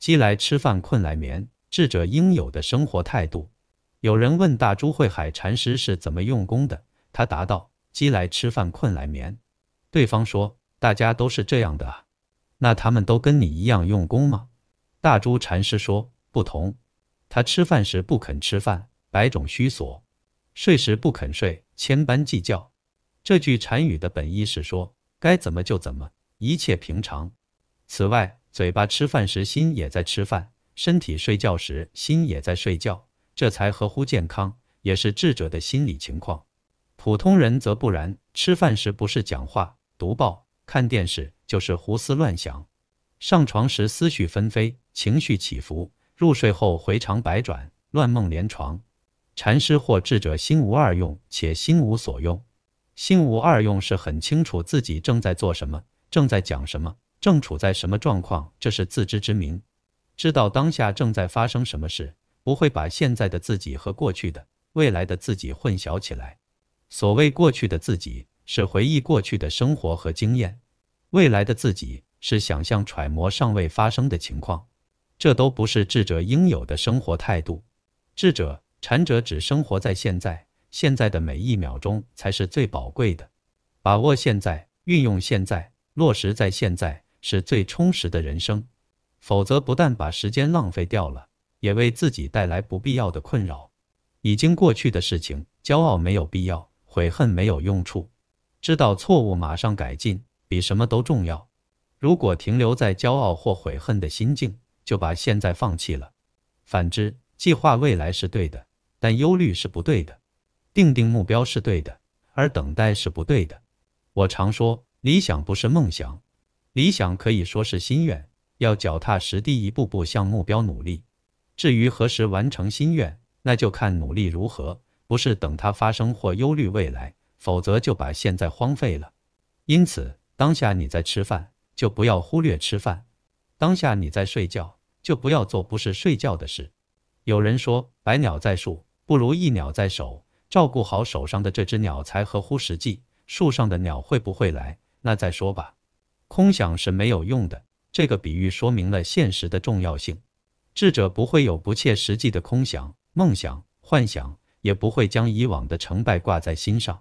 饥来吃饭，困来眠，智者应有的生活态度。有人问大珠慧海禅师是怎么用功的，他答道：“饥来吃饭，困来眠。”对方说：“大家都是这样的啊，那他们都跟你一样用功吗？”大珠禅师说：“不同。他吃饭时不肯吃饭，百种虚索；睡时不肯睡，千般计较。”这句禅语的本意是说，该怎么就怎么，一切平常。此外，嘴巴吃饭时，心也在吃饭；身体睡觉时，心也在睡觉。这才合乎健康，也是智者的心理情况。普通人则不然，吃饭时不是讲话、读报、看电视，就是胡思乱想；上床时思绪纷飞，情绪起伏；入睡后回肠百转，乱梦连床。禅师或智者，心无二用，且心无所用。心无二用，是很清楚自己正在做什么，正在讲什么。正处在什么状况，这是自知之明，知道当下正在发生什么事，不会把现在的自己和过去的、未来的自己混淆起来。所谓过去的自己，是回忆过去的生活和经验；未来的自己，是想象揣摩尚未发生的情况。这都不是智者应有的生活态度。智者、禅者只生活在现在，现在的每一秒钟才是最宝贵的，把握现在，运用现在，落实在现在。是最充实的人生，否则不但把时间浪费掉了，也为自己带来不必要的困扰。已经过去的事情，骄傲没有必要，悔恨没有用处。知道错误马上改进，比什么都重要。如果停留在骄傲或悔恨的心境，就把现在放弃了。反之，计划未来是对的，但忧虑是不对的；定定目标是对的，而等待是不对的。我常说，理想不是梦想。理想可以说是心愿，要脚踏实地，一步步向目标努力。至于何时完成心愿，那就看努力如何，不是等它发生或忧虑未来，否则就把现在荒废了。因此，当下你在吃饭，就不要忽略吃饭；当下你在睡觉，就不要做不是睡觉的事。有人说：“百鸟在树，不如一鸟在手。”照顾好手上的这只鸟才合乎实际。树上的鸟会不会来？那再说吧。空想是没有用的。这个比喻说明了现实的重要性。智者不会有不切实际的空想、梦想、幻想，也不会将以往的成败挂在心上。